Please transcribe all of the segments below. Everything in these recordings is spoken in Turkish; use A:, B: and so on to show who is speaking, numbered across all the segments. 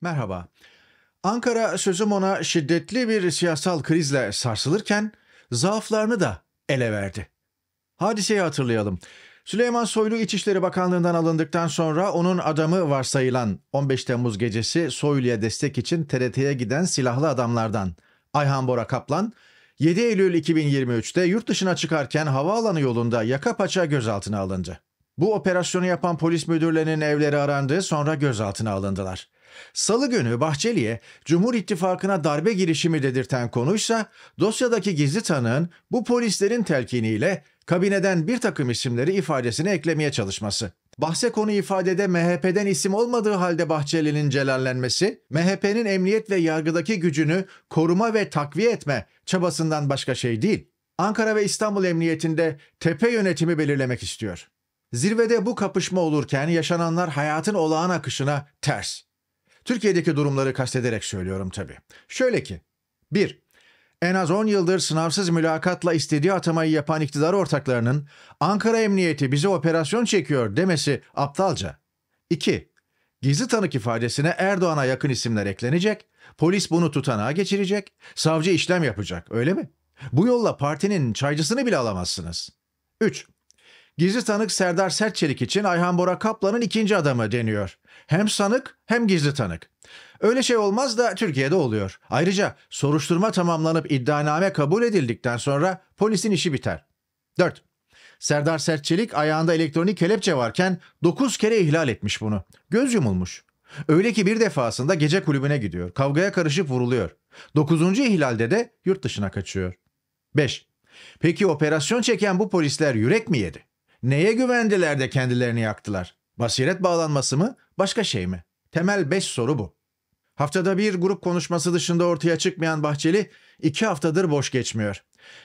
A: Merhaba. Ankara sözüm ona şiddetli bir siyasal krizle sarsılırken zaaflarını da ele verdi. Hadiseyi hatırlayalım. Süleyman Soylu İçişleri Bakanlığı'ndan alındıktan sonra onun adamı varsayılan 15 Temmuz gecesi Soylu'ya destek için TRT'ye giden silahlı adamlardan Ayhan Bora Kaplan, 7 Eylül 2023'te yurt dışına çıkarken havaalanı yolunda yaka paça gözaltına alındı. Bu operasyonu yapan polis müdürlerinin evleri arandı sonra gözaltına alındılar. Salı günü Bahçeli'ye Cumhur İttifakı'na darbe girişimi dedirten konuysa dosyadaki gizli tanığın bu polislerin telkiniyle kabineden bir takım isimleri ifadesine eklemeye çalışması. Bahse konu ifadede MHP'den isim olmadığı halde Bahçeli'nin celallenmesi, MHP'nin emniyet ve yargıdaki gücünü koruma ve takviye etme çabasından başka şey değil. Ankara ve İstanbul Emniyetinde tepe yönetimi belirlemek istiyor. Zirvede bu kapışma olurken yaşananlar hayatın olağan akışına ters. Türkiye'deki durumları kastederek söylüyorum tabii. Şöyle ki, 1. En az 10 yıldır sınavsız mülakatla istediği atamayı yapan iktidar ortaklarının Ankara Emniyeti bize operasyon çekiyor demesi aptalca. 2. Gizli tanık ifadesine Erdoğan'a yakın isimler eklenecek, polis bunu tutanağa geçirecek, savcı işlem yapacak öyle mi? Bu yolla partinin çaycısını bile alamazsınız. 3. Gizli tanık Serdar Sertçelik için Ayhan Bora Kaplan'ın ikinci adamı deniyor. Hem sanık hem gizli tanık. Öyle şey olmaz da Türkiye'de oluyor. Ayrıca soruşturma tamamlanıp iddianame kabul edildikten sonra polisin işi biter. 4. Serdar Sertçelik ayağında elektronik kelepçe varken 9 kere ihlal etmiş bunu. Göz yumulmuş. Öyle ki bir defasında gece kulübüne gidiyor. Kavgaya karışıp vuruluyor. 9. ihlalde de yurt dışına kaçıyor. 5. Peki operasyon çeken bu polisler yürek mi yedi? Neye güvendiler de kendilerini yaktılar? Basiret bağlanması mı, başka şey mi? Temel beş soru bu. Haftada bir grup konuşması dışında ortaya çıkmayan Bahçeli iki haftadır boş geçmiyor.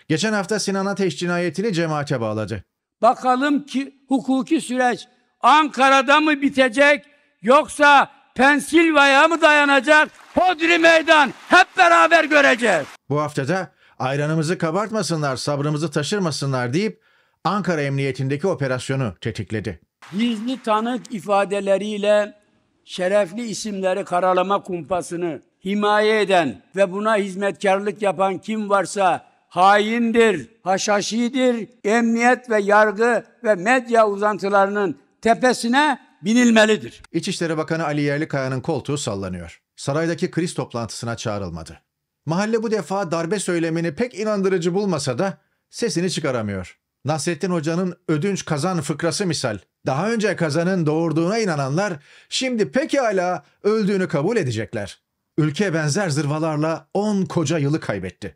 A: Geçen hafta Sinan Ateş cinayetini cemaate bağladı. Bakalım ki hukuki süreç Ankara'da mı bitecek yoksa Pensilvanya mı dayanacak? Hodri meydan hep beraber göreceğiz. Bu haftada ayranımızı kabartmasınlar, sabrımızı taşırmasınlar deyip Ankara Emniyetindeki operasyonu tetikledi. Gizli tanık ifadeleriyle şerefli isimleri karalama kumpasını himaye eden ve buna hizmetkarlık yapan kim varsa haindir, haşhaşidir, emniyet ve yargı ve medya uzantılarının tepesine binilmelidir. İçişleri Bakanı Ali Yerlikaya'nın koltuğu sallanıyor. Saraydaki kriz toplantısına çağrılmadı. Mahalle bu defa darbe söylemini pek inandırıcı bulmasa da sesini çıkaramıyor. Nasrettin Hoca'nın ödünç kazan fıkrası misal. Daha önce kazanın doğurduğuna inananlar şimdi pekala öldüğünü kabul edecekler. Ülke benzer zırvalarla on koca yılı kaybetti.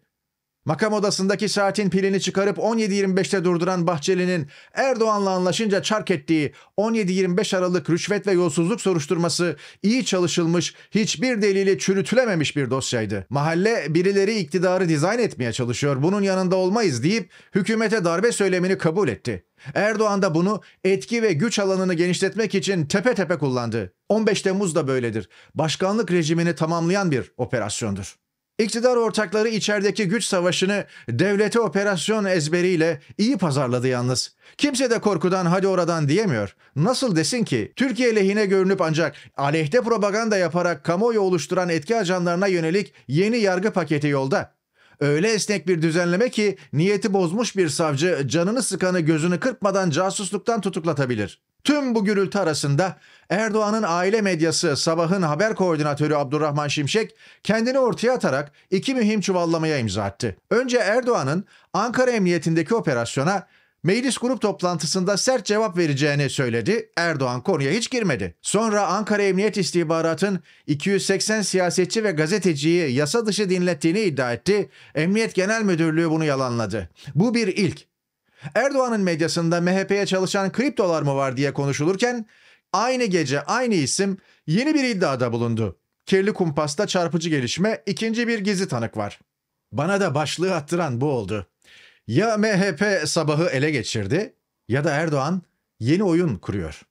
A: Makam odasındaki saatin pilini çıkarıp 17.25'te durduran Bahçeli'nin Erdoğan'la anlaşınca çark ettiği 17:25 25 Aralık rüşvet ve yolsuzluk soruşturması iyi çalışılmış, hiçbir delili çürütülememiş bir dosyaydı. Mahalle birileri iktidarı dizayn etmeye çalışıyor, bunun yanında olmayız deyip hükümete darbe söylemini kabul etti. Erdoğan da bunu etki ve güç alanını genişletmek için tepe tepe kullandı. 15 Temmuz da böyledir. Başkanlık rejimini tamamlayan bir operasyondur. İktidar ortakları içerideki güç savaşını devlete operasyon ezberiyle iyi pazarladı yalnız. Kimse de korkudan hadi oradan diyemiyor. Nasıl desin ki Türkiye lehine görünüp ancak aleyhte propaganda yaparak kamuoyu oluşturan etki ajanlarına yönelik yeni yargı paketi yolda. Öyle esnek bir düzenleme ki niyeti bozmuş bir savcı canını sıkanı gözünü kırpmadan casusluktan tutuklatabilir. Tüm bu gürültü arasında Erdoğan'ın aile medyası Sabah'ın haber koordinatörü Abdurrahman Şimşek kendini ortaya atarak iki mühim çuvallamaya imza attı. Önce Erdoğan'ın Ankara Emniyetindeki operasyona Meclis grup toplantısında sert cevap vereceğini söyledi. Erdoğan konuya hiç girmedi. Sonra Ankara Emniyet İstihbarat'ın 280 siyasetçi ve gazeteciyi yasa dışı dinlettiğini iddia etti. Emniyet Genel Müdürlüğü bunu yalanladı. Bu bir ilk. Erdoğan'ın medyasında MHP'ye çalışan kriptolar mı var diye konuşulurken aynı gece aynı isim yeni bir iddiada bulundu. Kirli kumpasta çarpıcı gelişme, ikinci bir gizli tanık var. Bana da başlığı attıran bu oldu. Ya MHP sabahı ele geçirdi ya da Erdoğan yeni oyun kuruyor.